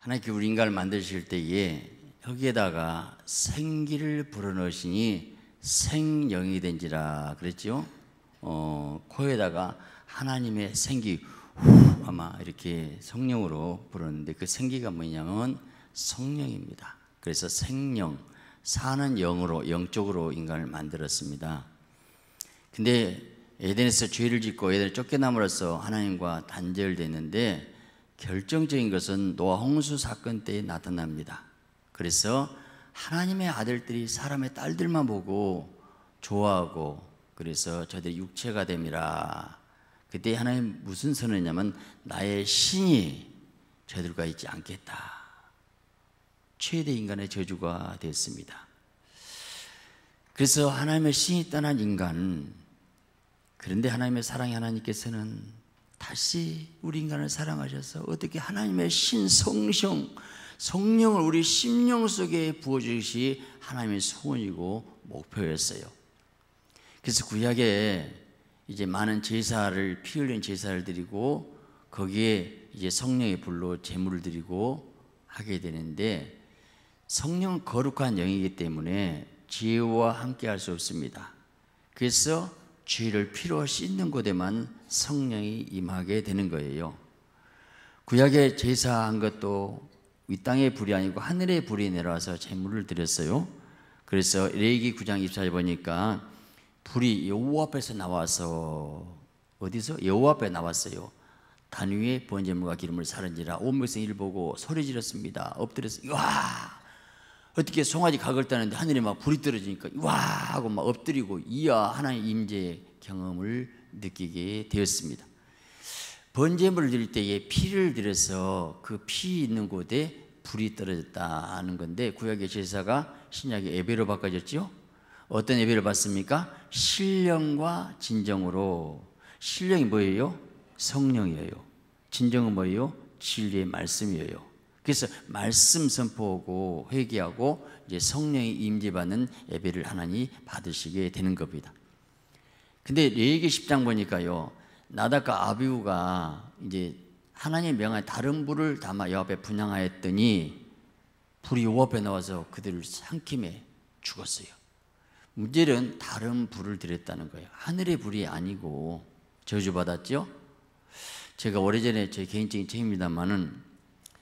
하나님께 우리 인간을 만드실 때에 여기에다가 생기를 불어넣으시니 생영이 된지라 그랬지요. 어, 코에다가 하나님의 생기 후 아마 이렇게 성령으로 부르는데 그 생기가 뭐냐면 성령입니다. 그래서 생령 사는 영으로 영적으로 인간을 만들었습니다. 근데 에덴에서 죄를 짓고 에덴을 쫓겨남으로써 하나님과 단절됐는데 결정적인 것은 노아홍수 사건 때에 나타납니다. 그래서 하나님의 아들들이 사람의 딸들만 보고 좋아하고 그래서 저들 육체가 됨이라. 그때 하나님 무슨 선언이냐면 나의 신이 저들과 있지 않겠다. 최대 인간의 저주가 됐습니다. 그래서 하나님의 신이 떠난 인간 그런데 하나님의 사랑의 하나님께서는 다시 우리 인간을 사랑하셔서 어떻게 하나님의 신 성령 성령을 우리 심령 속에 부어 주시 하나님의 소원이고 목표였어요. 그래서 구약에 이제 많은 제사를 피 흘린 제사를 드리고 거기에 이제 성령의 불로 제물을 드리고 하게 되는데 성령 거룩한 영이기 때문에 지혜와 함께 할 수 없습니다. 그래서 죄를 필요로 씻는 곳에만 성령이 임하게 되는 거예요. 구약에 제사한 것도 이 땅의 불이 아니고 하늘의 불이 내려와서 제물을 드렸어요. 그래서 레이기 9장 24절 보니까 불이 여호와 앞에서 나와서 어디서 여호와 앞에 나왔어요. 단 위에 번제물과 기름을 사른지라 온 백성이 보고 소리 지렀습니다. 엎드려서 와 어떻게 송아지 각을 따는데 하늘에 막 불이 떨어지니까 와 하고 막 엎드리고 이야 하나님 임재 경험을 느끼게 되었습니다. 번제물 드릴 때에 피를 들여서 그 피 있는 곳에 불이 떨어졌다 는 건데 구약의 제사가 신약의 예배로 바꿔졌지 어떤 예배를 받습니까? 신령과 진정으로 신령이 뭐예요? 성령이에요. 진정은 뭐예요? 진리의 말씀이에요. 그래서 말씀 선포하고 회개하고 이제 성령의 임재받는 예배를 하나님 이 받으시게 되는 겁니다. 근데 레위기 10장 보니까요. 나다카 아비우가 이제 하나님의 명한 다른 불을 담아 여호와에 분양하였더니 불이 여호와에 나와서 그들을 삼킴에 죽었어요. 문제는 다른 불을 드렸다는 거예요. 하늘의 불이 아니고 저주받았죠. 제가 오래전에 제 개인적인 책입니다만은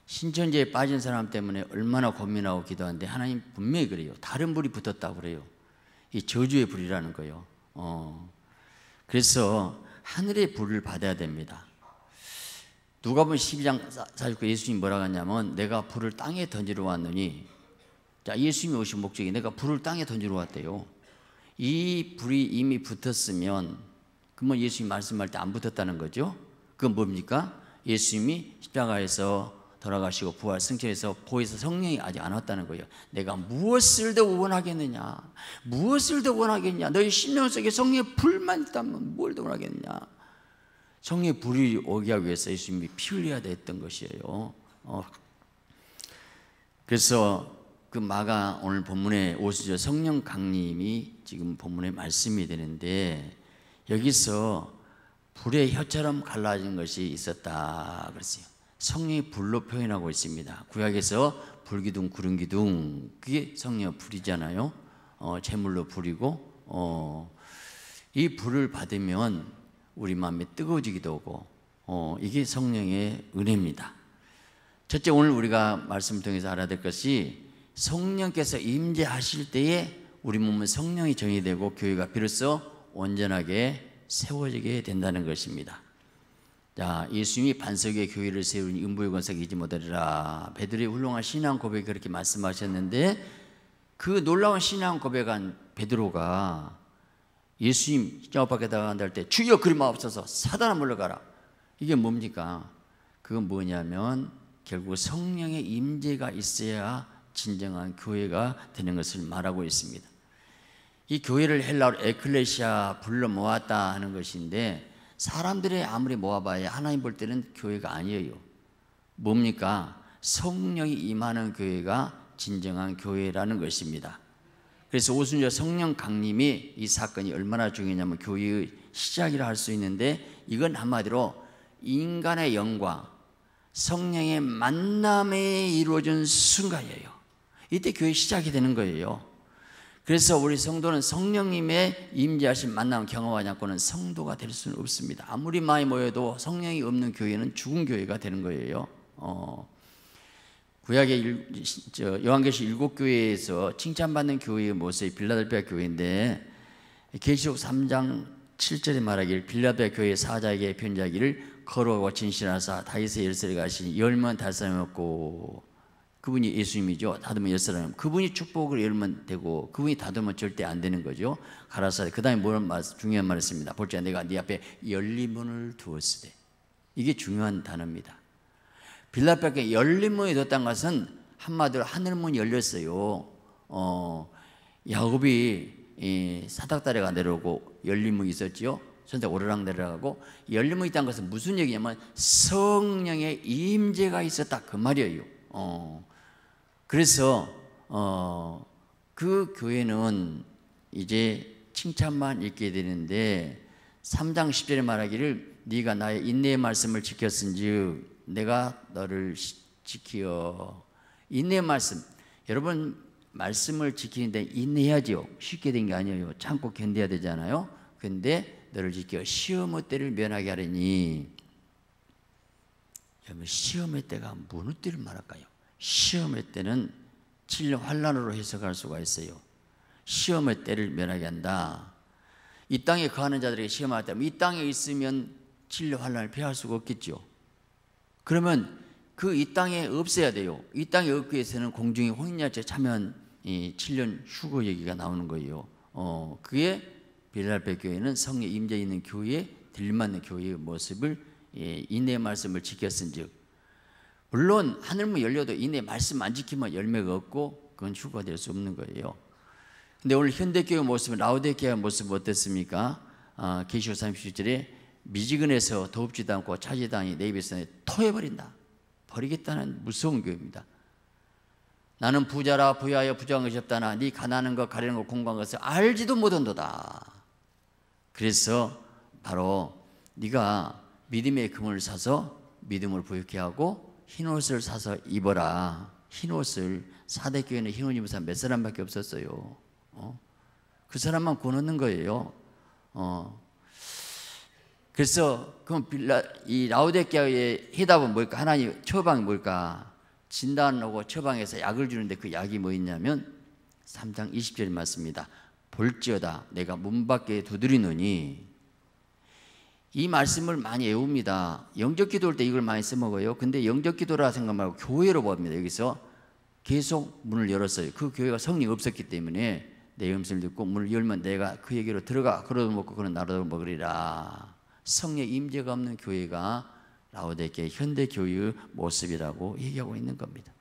신천지에 빠진 사람 때문에 얼마나 고민하고 기도하는데 하나님 분명히 그래요. 다른 불이 붙었다 그래요. 이 저주의 불이라는 거예요. 어. 그래서 하늘의 불을 받아야 됩니다. 누가 보면 12장 49 예수님이 뭐라고 하냐면 내가 불을 땅에 던지러 왔느니 자 예수님이 오신 목적이 내가 불을 땅에 던지러 왔대요. 이 불이 이미 붙었으면 그러면 예수님 말씀할 때 안 붙었다는 거죠. 그건 뭡니까? 예수님이 십자가에서 돌아가시고 부활 승천해서 보혜사 성령이 아직 안 왔다는 거예요. 내가 무엇을 더 원하겠느냐? 무엇을 더 원하겠냐? 너희 심령 속에 성령의 불만 있다면 뭘 더 원하겠느냐? 성령의 불이 오기 위해서 예수님이 피 흘려야 됐던 것이에요. 어. 그래서 그 마가 오늘 본문에 오시죠. 성령 강림이 지금 본문의 말씀이 되는데 여기서 불의 혀처럼 갈라진 것이 있었다 그랬어요. 성령의 불로 표현하고 있습니다. 구약에서 불기둥 구름기둥 그게 성령 불이잖아요. 어, 제물로 불이고 어, 이 불을 받으면 우리 마음이 뜨거워지기도 하고 어, 이게 성령의 은혜입니다. 첫째 오늘 우리가 말씀 통해서 알아야 될 것이 성령께서 임재하실 때에 우리 몸은 성령이 정의되고 교회가 비로소 온전하게 세워지게 된다는 것입니다. 자, 예수님이 반석의 교회를 세운 음부의 권석 이지 못하리라. 베드로의 훌륭한 신앙 고백 그렇게 말씀하셨는데 그 놀라운 신앙 고백한 베드로가 예수님 저 밖에 나간다 때 주여 그림 없어서 사단아 물러가라. 이게 뭡니까? 그건 뭐냐면 결국 성령의 임재가 있어야 진정한 교회가 되는 것을 말하고 있습니다. 이 교회를 헬라로 에클레시아 불러 모았다 하는 것인데 사람들이 아무리 모아봐야 하나님 볼 때는 교회가 아니에요. 뭡니까? 성령이 임하는 교회가 진정한 교회라는 것입니다. 그래서 오순절 성령 강림이 이 사건이 얼마나 중요냐면 교회의 시작이라 할 수 있는데 이건 한마디로 인간의 영과 성령의 만남에 이루어진 순간이에요. 이때 교회 시작이 되는 거예요. 그래서 우리 성도는 성령님의 임재하신 만남 경험하지 않고는 성도가 될 수는 없습니다. 아무리 많이 모여도 성령이 없는 교회는 죽은 교회가 되는 거예요. 어, 구약의 일, 저, 요한계시 일곱 교회에서 칭찬받는 교회의 모습이 빌라델피아 교회인데 계시록 3장 7절에 말하길 빌라델피아 교회 사자에게 편지하기를 걸어와 진실하사 다윗의 열쇠를 가시니 열만 다섯 이었고 그분이 예수님이죠. 닫으면 열사람 그분이 축복을 열면 되고 그분이 닫으면 절대 안 되는 거죠. 가라사대. 그 다음에 뭐 중요한 말 했습니다. 볼자 내가 네 앞에 열린 문을 두었으되. 이게 중요한 단어입니다. 빌라밖에 열린 문이 뒀다는 것은 한마디로 하늘문 이 열렸어요. 어, 야곱이 사닥다리가 내려오고 열린 문이 있었지요. 선생 오르락 내려가고 열린 문이 있다는 것은 무슨 얘기냐면 성령의 임재가 있었다 그 말이에요. 어. 그래서 어, 그 교회는 이제 칭찬만 있게 되는데 3장 10절에 말하기를 네가 나의 인내의 말씀을 지켰은즉 내가 너를 지키어 인내의 말씀 여러분 말씀을 지키는데 인내해야지요 쉽게 된 게 아니에요 참고 견뎌야 되잖아요 근데 너를 지켜 시험의 때를 면하게 하려니 시험의 때가 무느 때를 말할까요? 시험의 때는 진료 환란으로 해석할 수가 있어요. 시험의 때를 면하게 한다. 이 땅에 거하는 자들에게 시험하였면이 땅에 있으면 진료 환란을 피할 수가 없겠죠. 그러면 그 이 땅에 없어야 돼요. 이 땅에 없기 위해서는 공중의 홍인야채 참여한 7년 휴거 얘기가 나오는 거예요. 어, 그게 빌랄베 교회는 성령 임재 있는 교회, 들맞는 교회의 모습을 예, 인내 말씀을 지켰은즉 물론 하늘문 열려도 이내 말씀 안 지키면 열매가 없고 그건 휴가 될 수 없는 거예요. 근데 오늘 현대교회 모습, 라우데교회 모습 어땠습니까? 아, 계시오 37절에 미지근에서 더럽지도 않고 차지도 않내 입에서 토해버린다. 버리겠다는 무서운 교회입니다. 나는 부자라 부여하여 부정한 것이 없다나 네 가난한 것 가리는 것 공부한 것을 알지도 못한도다. 그래서 바로 네가 믿음의 금을 사서 믿음을 부유케 하고 흰옷을 사서 입어라. 흰옷을 사대교회는 흰 옷 입은 사람 몇 사람밖에 없었어요. 어? 그 사람만 구는 거예요. 어. 그래서 그럼 빌라 이 라우데키아의 해답은 뭘까? 하나님 처방이 뭘까? 진단하고 처방해서 약을 주는데 그 약이 뭐였냐면 3장 20절 말맞습니다 볼지어다 내가 문 밖에 두드리느니 이 말씀을 많이 외웁니다. 영적 기도할 때 이걸 많이 써먹어요. 근데 영적 기도라 생각 말고 교회로 봅니다. 여기서 계속 문을 열었어요. 그 교회가 성령 없었기 때문에 내 음성을 듣고 문을 열면 내가 그 얘기로 들어가 그러도 먹고 그런 나라도 먹으리라. 성의 임재가 없는 교회가 라오데게 현대 교의 모습이라고 얘기하고 있는 겁니다.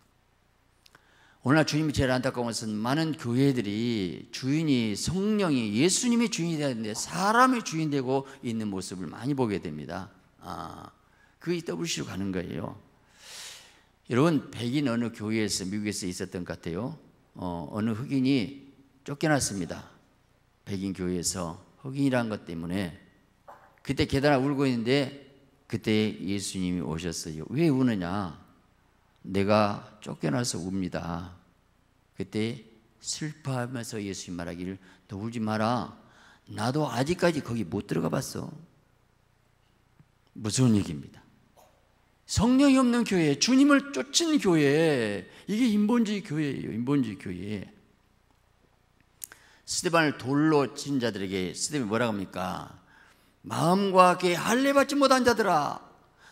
오늘날 주님이 제일 안타까운 것은 많은 교회들이 주인이 성령이 예수님이 주인이 되는데 사람의 주인 되고 있는 모습을 많이 보게 됩니다. 아, 그게 WC로 가는 거예요. 여러분 백인 어느 교회에서 미국에서 있었던 것 같아요. 어, 어느 흑인이 쫓겨났습니다. 백인 교회에서 흑인이란 것 때문에 그때 계단을 울고 있는데 그때 예수님이 오셨어요. 왜 우느냐? 내가 쫓겨나서 웁니다. 그때 슬퍼하면서 예수님 말하기를 더 울지 마라. 나도 아직까지 거기 못 들어가 봤어. 무슨 얘기입니다. 성령이 없는 교회, 주님을 쫓은 교회, 이게 인본주의 교회예요. 인본주의 교회. 스테반을 돌로 친 자들에게 스테반 뭐라고 합니까? 마음과 함께 할례 받지 못한 자들아,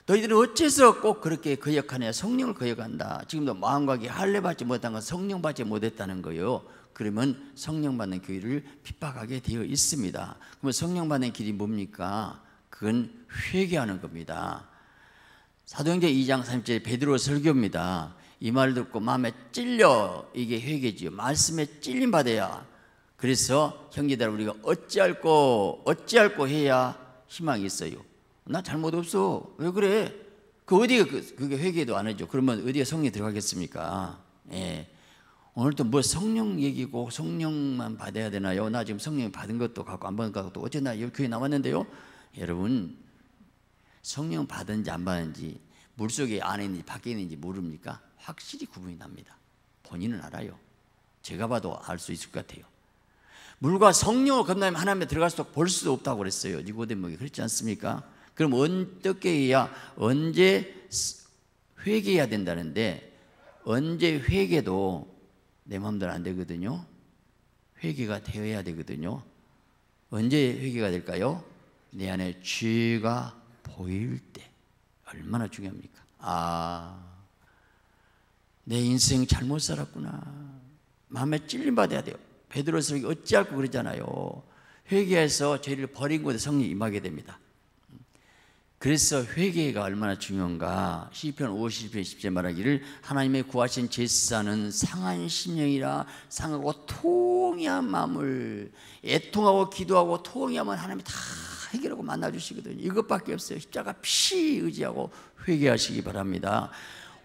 너희들은 어째서 꼭 그렇게 거역하냐 그 성령을 거역한다 그 지금도 마음과 기 할례 받지 못한 건 성령 받지 못했다는 거요 그러면 성령 받는 교회를 핍박하게 되어 있습니다 그러면 성령 받는 길이 뭡니까? 그건 회개하는 겁니다 사도행전 2장 3절 베드로 설교입니다 이 말 듣고 마음에 찔려 이게 회개지요 말씀에 찔림 받아야 그래서 형제들 우리가 어찌할꼬 어찌할꼬 해야 희망이 있어요 나 잘못 없어. 왜 그래? 그어디가 그, 그게 회개도 안 하죠. 그러면 어디에 성령 들어가겠습니까? 예. 오늘도 뭐 성령 얘기고 성령만 받아야 되나요? 나 지금 성령 받은 것도 갖고 안 받은 것도 어쨌나 교회 나왔는데요. 여러분 성령 받은지 안 받은지 물 속에 안에 있는지 밖에 있는지 모릅니까? 확실히 구분이 납니다. 본인은 알아요. 제가 봐도 알 수 있을 것 같아요. 물과 성령을 건너면 하나님에 들어갈 수도 볼 수도 없다고 그랬어요. 니고데모이 그랬지 않습니까? 그럼 어떻게 해야 언제 회개해야 된다는데 언제 회개도 내 마음대로 안 되거든요. 회개가 되어야 되거든요. 언제 회개가 될까요? 내 안에 죄가 보일 때 얼마나 중요합니까? 아, 내 인생 잘못 살았구나. 마음에 찔림 받아야 돼요. 베드로서 어찌할고 그러잖아요. 회개해서 죄를 버린 곳에 성령 임하게 됩니다. 그래서 회개가 얼마나 중요한가 시편 51편 10절 말하기를 하나님의 구하신 제사는 상한 심령이라 상하고 통이한 마음을 애통하고 기도하고 통이하면 하나님이 다 해결하고 만나주시거든요 이것밖에 없어요 십자가 피 의지하고 회개하시기 바랍니다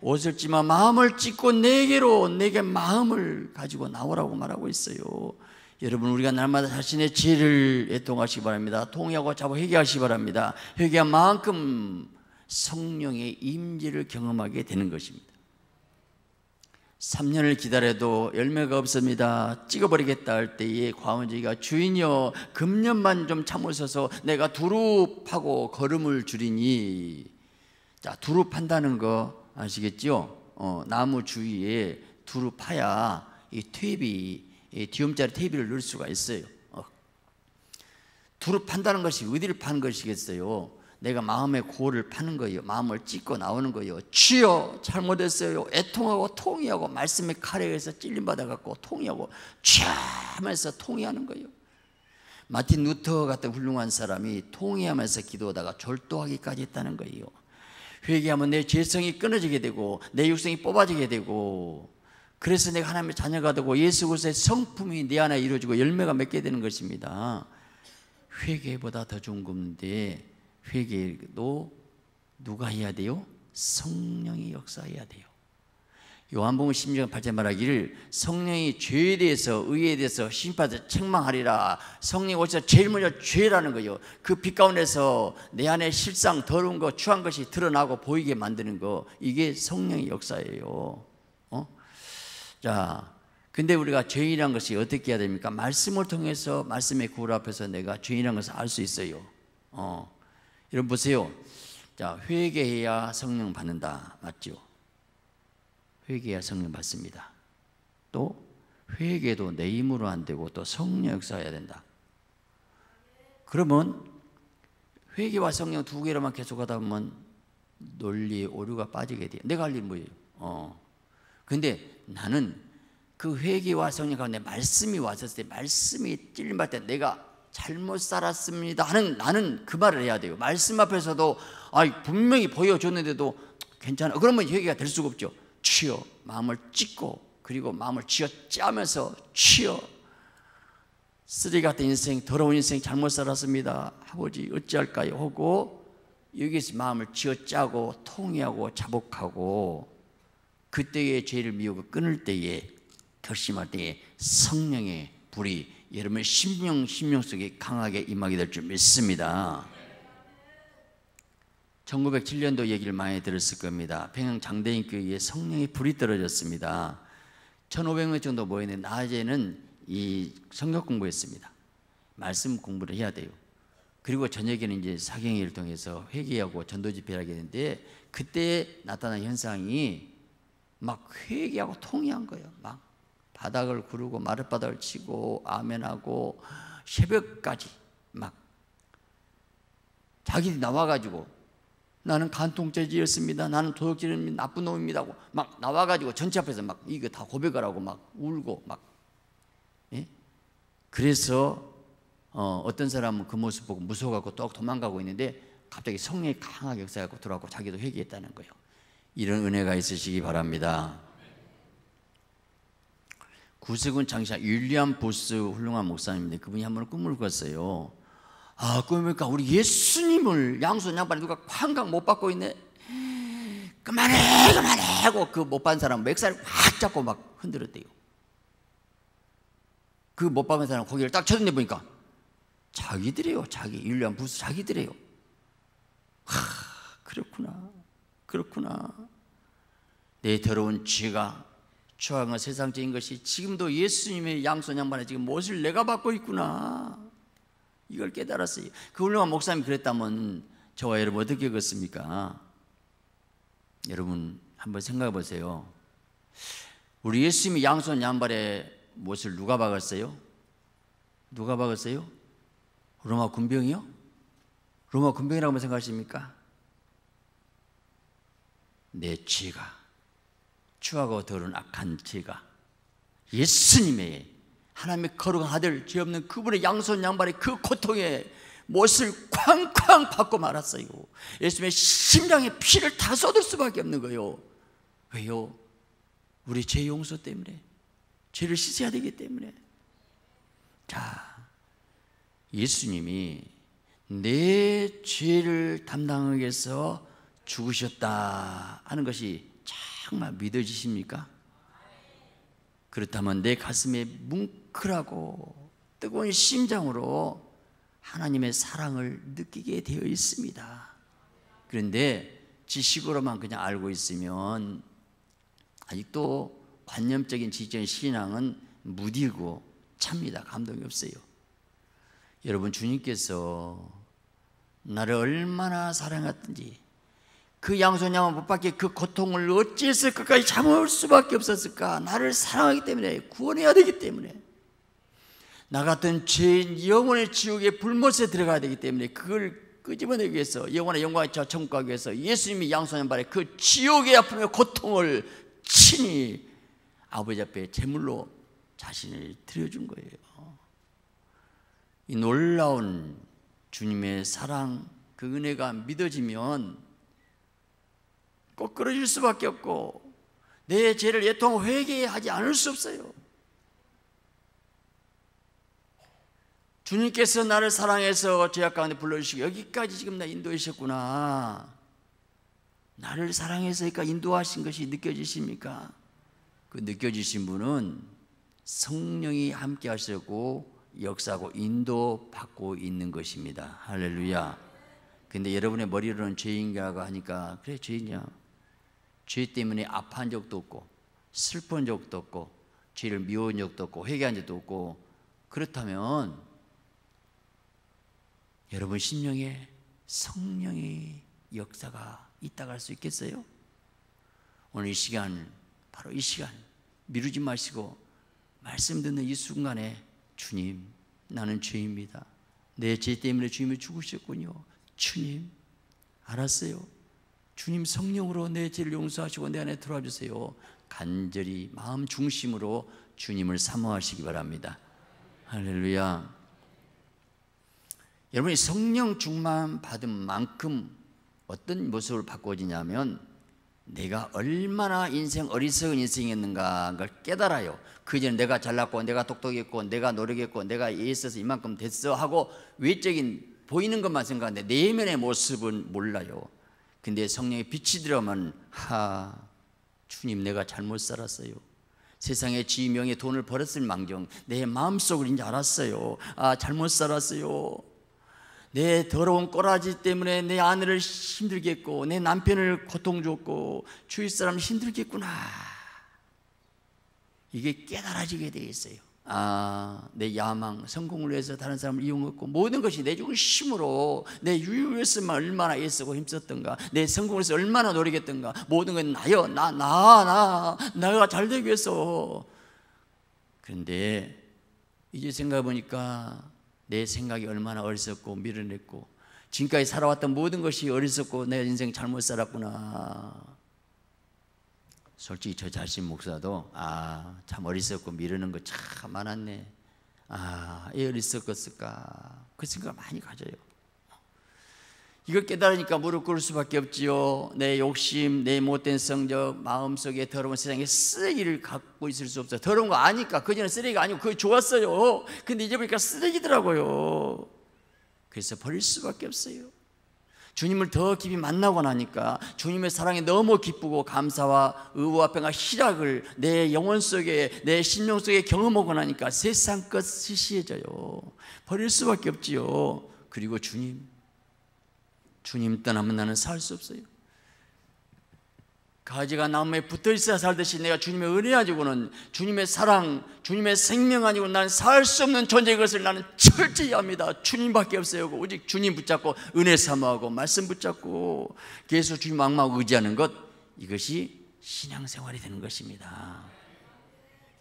오절지만 마음을 찢고 내게로 내게 마음을 가지고 나오라고 말하고 있어요 여러분 우리가 날마다 자신의 죄를 애통하시기 바랍니다. 통회하고 자고 회개하시기 바랍니다. 회개한 만큼 성령의 임재를 경험하게 되는 것입니다. 3년을 기다려도 열매가 없습니다. 찍어버리겠다 할 때에 과원지가 주인여 금년만 좀 참으셔서 내가 두릅하고 걸음을 줄이니 자 두릅한다는 거 아시겠죠? 어, 나무 주위에 두릅 파야 이 퇴비 이디움자리 테이블을 넣을 수가 있어요. 어. 두루 판다는 것이 어디를 파는 것이겠어요? 내가 마음의 고를 파는 거예요. 마음을 찢고 나오는 거예요. 주여 잘못했어요. 애통하고 통의하고 말씀의 칼에 서 찔림 받아갖고 통의하고 취하면서 통의하는 거예요. 마틴 루터 같은 훌륭한 사람이 통의하면서 기도하다가 절도하기까지 했다는 거예요. 회개하면 내 죄성이 끊어지게 되고 내 육성이 뽑아지게 되고 그래서 내가 하나님의 자녀가 되고 예수 그리스도의 성품이 내 안에 이루어지고 열매가 맺게 되는 것입니다. 회개보다 더 좋은 건데 회개도 누가 해야 돼요? 성령이 역사해야 돼요. 요한복음 16장 8절 말하기를 성령이 죄에 대해서 의에 대해서 심판하서 책망하리라 성령이 오셔서 제일 먼저 죄라는 거예요 그 빛 가운데서 내 안에 실상 더러운 거 추한 것이 드러나고 보이게 만드는 거 이게 성령의 역사예요 자, 근데 우리가 죄인이라는 것이 어떻게 해야 됩니까? 말씀을 통해서 말씀의 구울 앞에서 내가 죄인이란 것을 알 수 있어요. 어, 여러분 보세요. 자, 회개해야 성령 받는다. 맞죠? 회개해야 성령 받습니다. 또 회개도 내 힘으로 안 되고 또 성령 역사해야 된다. 그러면 회개와 성령 두 개로만 계속하다 보면 논리의 오류가 빠지게 돼요. 내가 할일 뭐예요? 어. 근데 나는 그 회개와 성령 가운데 말씀이 왔을때 말씀이 찔림 할때 내가 잘못 살았습니다 하는 나는 그 말을 해야 돼요 말씀 앞에서도 아 분명히 보여줬는데도 괜찮아 그러면 회개가 될 수가 없죠 치어 마음을 찢고 그리고 마음을 치어 짜면서 치어쓰리 같은 인생 더러운 인생 잘못 살았습니다 아버지 어찌할까요 하고 여기서 마음을 치어 짜고 통해하고 자복하고 그때의 죄를 미우고 끊을 때에 결심할 때에 성령의 불이 여러분의 심령 심령 속에 강하게 임하게 될 줄 믿습니다. 1907년도 얘기를 많이 들었을 겁니다. 평양 장대인교회에 성령의 불이 떨어졌습니다. 1500명 정도 모이는 낮에는 이 성경 공부했습니다. 말씀 공부를 해야 돼요. 그리고 저녁에는 이제 사경회를 통해서 회개하고 전도 집회를 하게 되는데 그때 나타난 현상이 막 회개하고 통회한 거예요. 막 바닥을 구르고 마룻바닥을 치고 아멘하고 새벽까지 막자기 나와가지고 나는 간통죄지였습니다. 나는 도둑질입니다. 나쁜 놈입니다. 고막 나와가지고 전체 앞에서 막 이거 다 고백을 하고 막 울고 막 예? 그래서 어, 떤 사람은 그 모습 보고 무서워갖고 똑 도망가고 있는데 갑자기 성령이 강하게 역사하고 들어와고 자기도 회개했다는 거예요. 이런 은혜가 있으시기 바랍니다. 구세군 장사 율리안 보스 훌륭한 목사님인데 그분이 한 번 꿈을 꿨어요. 아꿈이까 우리 예수님을 양손 양발에 누가 환각 못 받고 있네. 그만해 그만해 하고 그못반 사람 맥살 확 잡고 막 흔들었대요. 그못 박은 사람 고개를 딱 쳐다내 보니까 자기들이요 자기 율리안 보스 자기들이요하 그렇구나. 그렇구나. 내 더러운 죄가 추앙한 세상적인 것이 지금도 예수님의 양손 양반에 지금 무엇을 내가 받고 있구나. 이걸 깨달았어요. 그 훌륭한 목사님이 그랬다면 저와 여러분 어떻게 겪었습니까 여러분 한번 생각해 보세요. 우리 예수님의 양손 양발에 못을 누가 박았어요? 누가 박았어요? 로마 군병이요? 로마 군병이라고 생각하십니까? 내 죄가 추하고 더러운 악한 죄가 예수님의 하나님의 거룩한 아들 죄 없는 그분의 양손 양발의 그 고통에 못을 쾅쾅 받고 말았어요 예수님의 심장에 피를 다 쏟을 수밖에 없는 거예요 왜요? 우리 죄 용서 때문에 죄를 씻어야 되기 때문에 자 예수님이 내 죄를 담당하기 위해서 죽으셨다 하는 것이 정말 믿어지십니까? 그렇다면 내 가슴에 뭉클하고 뜨거운 심장으로 하나님의 사랑을 느끼게 되어 있습니다. 그런데 지식으로만 그냥 알고 있으면 아직도 관념적인 지적인 신앙은 무디고 찹니다. 감동이 없어요. 여러분 주님께서 나를 얼마나 사랑했든지 그 양손양은 못 받게 그 고통을 어찌했을것까지 참을 수밖에 없었을까? 나를 사랑하기 때문에 구원해야 되기 때문에 나 같은 죄인 영혼의 지옥의 불못에 들어가야 되기 때문에 그걸 끄집어내기 위해서 영혼의 영광에 저 천국 가기 위해서 예수님이 양손양 발에 그 지옥의 아픔의 고통을 친히 아버지 앞에 제물로 자신을 드려준 거예요. 이 놀라운 주님의 사랑 그 은혜가 믿어지면 거꾸로질 수밖에 없고 내 죄를 예통 회개하지 않을 수 없어요. 주님께서 나를 사랑해서 죄악 가운데 불러주시고 여기까지 지금 나 인도하셨구나. 나를 사랑해서니까 인도하신 것이 느껴지십니까? 그 느껴지신 분은 성령이 함께 하셨고 역사고 인도받고 있는 것입니다. 할렐루야. 근데 여러분의 머리로는 죄인가 하니까 그래 죄인이야. 죄 때문에 아파한 적도 없고 슬픈 적도 없고 죄를 미워한 적도 없고 회개한 적도 없고 그렇다면 여러분 심령에 성령의 역사가 있다고 할 수 있겠어요? 오늘 이 시간 바로 이 시간 미루지 마시고 말씀 듣는 이 순간에 주님 나는 죄입니다. 내 죄 때문에 주님이 죽으셨군요. 주님 알았어요. 주님 성령으로 내 죄를 용서하시고 내 안에 들어와 주세요. 간절히 마음 중심으로 주님을 사모하시기 바랍니다. 할렐루야. 여러분이 성령 충만 받은 만큼 어떤 모습을 바꿔지냐면 내가 얼마나 인생 어리석은 인생이었는가 를 깨달아요. 그전 내가 잘났고 내가 똑똑했고 내가 노력했고 내가 예있서 이만큼 됐어 하고 외적인 보이는 것만 생각하는데 내면의 모습은 몰라요. 근데 성령의 빛이 들어면 하 주님 내가 잘못 살았어요. 세상에 지명에 돈을 벌었을 망정 내 마음속을 이제 알았어요. 아 잘못 살았어요. 내 더러운 꼬라지 때문에 내 아내를 힘들게했고내 남편을 고통 줬고 주위 사람 힘들겠구나. 이게 깨달아지게 돼 있어요. 아, 내 야망, 성공을 위해서 다른 사람을 이용했고 모든 것이 내중심으로내유효했으면 얼마나 애쓰고 힘썼던가 내 성공을 위해서 얼마나 노력했던가 모든 건 나여, 나, 나, 나 내가 잘 되기 위해서 그런데 이제 생각해보니까 내 생각이 얼마나 어리석고 미련했고 지금까지 살아왔던 모든 것이 어리석고 내 인생 잘못 살았구나 솔직히 저 자신 목사도 아참 어리석고 미루는 거 참 많았네. 아이 어리석었을까 그 생각 많이 가져요. 이걸 깨달으니까 무릎 꿇을 수밖에 없지요. 내 욕심, 내 못된 성적, 마음속에 더러운 세상에 쓰레기를 갖고 있을 수없어 더러운 거 아니까 그전에 쓰레기가 아니고 그게 좋았어요. 근데 이제 보니까 쓰레기더라고요. 그래서 버릴 수밖에 없어요. 주님을 더 깊이 만나고 나니까 주님의 사랑이 너무 기쁘고 감사와 의 앞에가 희락을 내 영혼 속에 내 심령 속에 경험하고 나니까 세상 것 시시해져요 버릴 수밖에 없지요 그리고 주님 주님 떠나면 나는 살 수 없어요 가지가 나무에 붙어 있어 살듯이 내가 주님의 은혜 가지고는 주님의 사랑, 주님의 생명 아니고 나는 살 수 없는 존재인 것을 나는 철저히 합니다. 주님밖에 없어요. 오직 주님 붙잡고 은혜 사모하고 말씀 붙잡고 계속 주님 악마하고 의지하는 것 이것이 신앙생활이 되는 것입니다.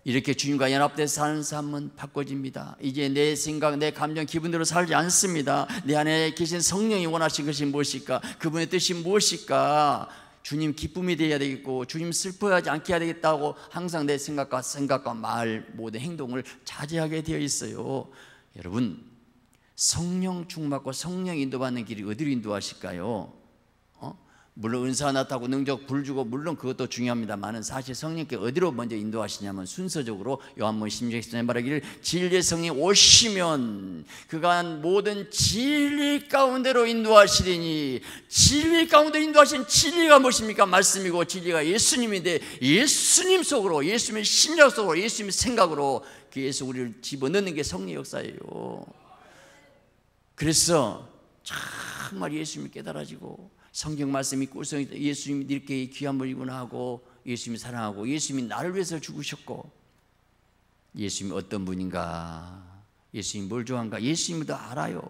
이렇게 주님과 연합돼 사는 삶은 바꿔집니다. 이제 내 생각, 내 감정, 기분대로 살지 않습니다. 내 안에 계신 성령이 원하신 것이 무엇일까? 그분의 뜻이 무엇일까? 주님 기쁨이 되어야 되겠고 주님 슬퍼하지 않게 해야 되겠다고 항상 내 생각과 생각과 말 모든 행동을 자제하게 되어 있어요. 여러분 성령 충만과 성령 인도받는 길이 어디로 인도하실까요? 물론 은사 나타고 나 능적 불주고 물론 그것도 중요합니다만은 사실 성령께 어디로 먼저 인도하시냐면 순서적으로 요한복음 1 6장 말하기를 진리의 성이 오시면 그간 모든 진리 가운데로 인도하시리니 진리 가운데 인도하신 진리가 무엇입니까? 말씀이고 진리가 예수님인데 예수님 속으로 예수님의 심령 속으로 예수님의 생각으로 계속 우리를 집어넣는 게 성리 역사예요. 그래서 정말 예수님이 깨달아지고 성경 말씀이 꿀성 예수님이 이렇게 귀한 분이구나 하고 예수님이 사랑하고 예수님이 나를 위해서 죽으셨고 예수님이 어떤 분인가 예수님이 뭘 좋아한가 예수님도 알아요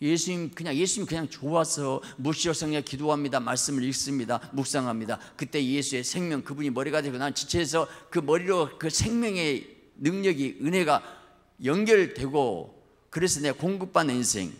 예수님 그냥 예수님 그냥 좋아서 무시로서 냥 기도합니다 말씀을 읽습니다 묵상합니다 그때 예수의 생명 그분이 머리가 되고 난 지체에서 그 머리로 그 생명의 능력이 은혜가 연결되고 그래서 내가 공급받는 인생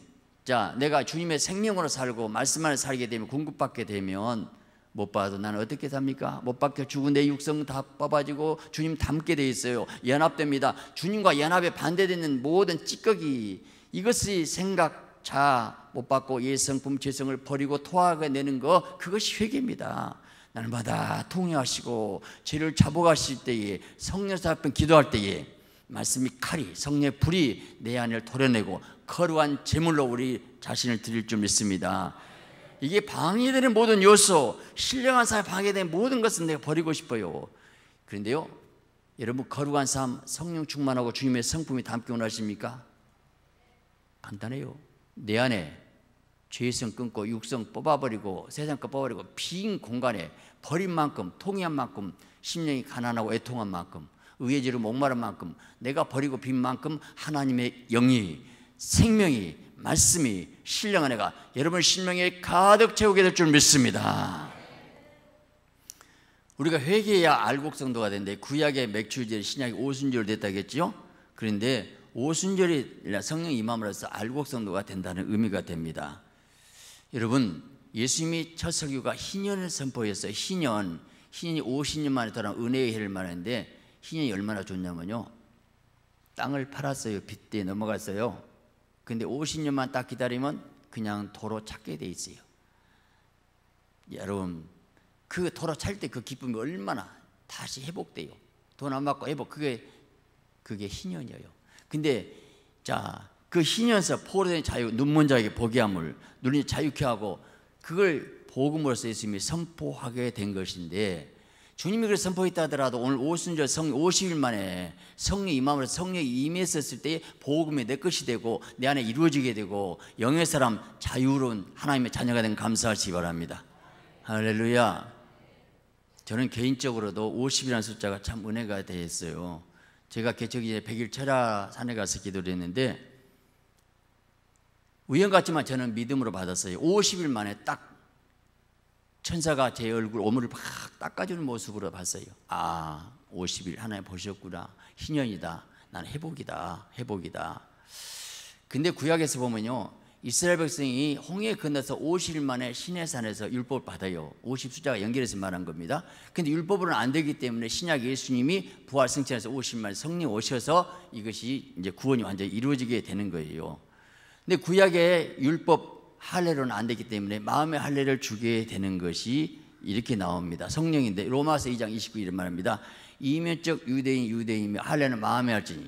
자, 내가 주님의 생명으로 살고 말씀만을 살게 되면 공급받게 되면 못받아도 나는 어떻게 삽니까? 못 박혀 죽은 내 육성 다 뽑아지고 주님 닮게 돼 있어요. 연합됩니다. 주님과 연합에 반대되는 모든 찌꺼기 이것이 생각, 자, 못 받고 예성품, 죄성을 버리고 토하게 내는 거 그것이 회개입니다. 날마다 통회하시고 죄를 자복하실 때에 성령 사건 기도할 때에 말씀이 칼이 성령의 불이 내 안을 도려내고 거루한 제물로 우리 자신을 드릴 줄 믿습니다. 이게 방해되는 모든 요소, 신령한 삶 방해된 모든 것은 내가 버리고 싶어요. 그런데요, 여러분 거룩한 삶, 성령 충만하고 주님의 성품이 담기 원하십니까? 간단해요. 내 안에 죄성 끊고 육성 뽑아버리고 세상 거 뽑아버리고 빈 공간에 버린 만큼 통이한 만큼 심령이 가난하고 애통한 만큼 의해지로 목마른 만큼 내가 버리고 빈 만큼 하나님의 영이 생명이 말씀이 신령 한애가 여러분 신명에 가득 채우게 될 줄 믿습니다. 우리가 회개해야 알곡성도가 되는데 구약의 맥추절 신약의 오순절 됐다겠지 그런데 오순절이 성령 임함으로써 알곡성도가 된다는 의미가 됩니다. 여러분 예수님이 첫 설교가 희년을 선포했어요. 희년, 희년이 50년 만에 돌아온 은혜의 해를 말하는데 희년이 얼마나 좋냐면요. 땅을 팔았어요. 빚대 에 넘어갔어요. 근데 50년만 딱 기다리면 그냥 도로 찾게 돼 있어요. 여러분, 그 도로 찰 때그 기쁨이 얼마나 다시 회복돼요. 돈 안 받고 회복. 그게 그게 희년이에요. 근데 자, 그 희년서 포로된 자유 눈먼 자에게 복이함을 눈이 자유케 하고 그걸 복음으로써 예수님이 선포하게 된 것인데 주님이 그걸 선포했다 하더라도 오늘 오순절 성 50일 만에 성령 이 임함으로 성령이 임했었을 때에 복음이 내 것이 되고 내 안에 이루어지게 되고 영의 사람 자유로운 하나님의 자녀가 된 감사하시기 바랍니다. 할렐루야. 저는 개인적으로도 50이라는 숫자가 참 은혜가 되었어요. 제가 개척 이제 100일 철야 산에 가서 기도를 했는데 우연 같지만 저는 믿음으로 받았어요. 50일 만에 딱 천사가 제 얼굴 오물을 팍 닦아주는 모습으로 봤어요. 아, 50일 하나님 보셨구나. 희년이다. 난 회복이다. 회복이다. 근데 구약에서 보면요. 이스라엘 백성이 홍해 건너서 50일 만에 시내산에서 율법을 받아요. 50 숫자가 연결해서 말한 겁니다. 근데 율법으로는 안 되기 때문에 신약 예수님이 부활 승천해서 50일 만에 성령 오셔서 이것이 이제 구원이 완전히 이루어지게 되는 거예요. 근데 구약의 율법 할례로는 안 되기 때문에 마음의 할례를 주게 되는 것이 이렇게 나옵니다. 성령인데 로마서 2장 2 9절 말합니다. 이면적 유대인 유대인이며 할례는 마음에 할지니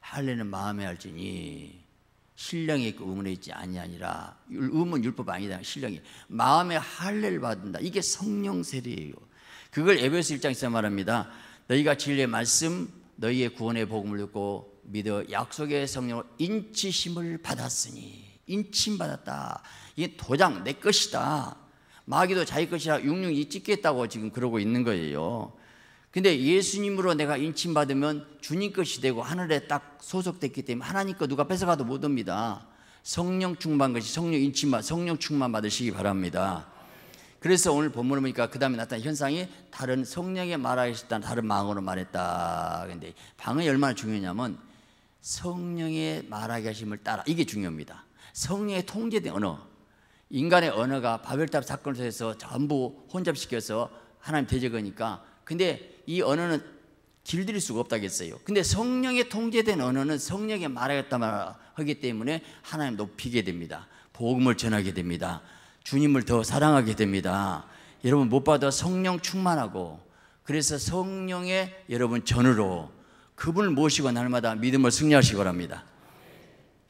할례는 마음에 할지니 신령이 있고 의문에 있지 아니하니라 의문 율법 아니다 신령이 마음에 할례를 받는다 이게 성령 세례예요. 그걸 에베소 1장에서 말합니다. 너희가 진리의 말씀 너희의 구원의 복음을 듣고 믿어 약속의 성령으로 인치심을 받았으니 인침받았다. 이게 도장 내 것이다. 마귀도 자기 것이라 육육이 찍겠다고 지금 그러고 있는 거예요. 근데 예수님으로 내가 인침받으면 주님 것이 되고 하늘에 딱 소속됐기 때문에 하나님 거 누가 뺏어가도 못 옵니다. 성령 충만 것이 성령 인침만 성령 충만 받으시기 바랍니다. 그래서 오늘 본문을 보니까 그 다음에 나타난 현상이 다른 성령의 말하겠다 다른 마음으로 말했다. 근데 방언이 얼마나 중요냐면 하 성령의 말하게 하심을 따라 이게 중요합니다. 성령의 통제된 언어, 인간의 언어가 바벨탑 사건을 통해서 전부 혼잡시켜서 하나님 대적하니까 근데 이 언어는 길들일 수가 없다겠어요. 근데 성령의 통제된 언어는 성령의 말하겠다 말하기 때문에 하나님 높이게 됩니다. 복음을 전하게 됩니다. 주님을 더 사랑하게 됩니다. 여러분 못 받아 성령 충만하고 그래서 성령의 여러분 전으로 그분을 모시고 날마다 믿음을 승리하시기 바랍니다.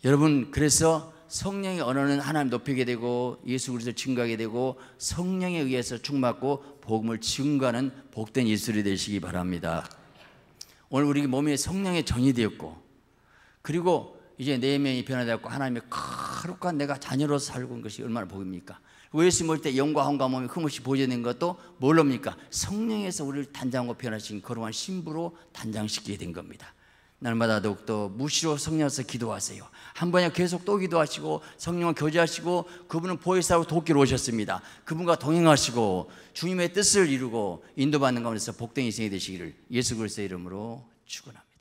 여러분 그래서 성령의 언어는 하나님 높이게 되고 예수 그리스도 증거하게 되고 성령에 의해서 충맞고 복음을 증거하는 복된 예술이 되시기 바랍니다. 오늘 우리 몸에 성령의 전이 되었고 그리고 이제 내면이 변화되었고 하나님의 거룩한 내가 자녀로서 살고 있는 것이 얼마나 복입니까? 예수 볼때 영과 혼과 몸이 흠없이 보존된 것도 뭘로입니까? 성령에서 우리를 단장으로 변하신 거룩한 신부로 단장시키게 된 겁니다. 날마다 더욱더 무시로 성령께서 기도하세요. 한 번에 계속 또 기도하시고 성령을 교제하시고 그분은 보혜사로 돕기로 오셨습니다. 그분과 동행하시고 주님의 뜻을 이루고 인도받는 가운데서 복된 인생이 되시기를 예수 그리스도의 이름으로 축원합니다.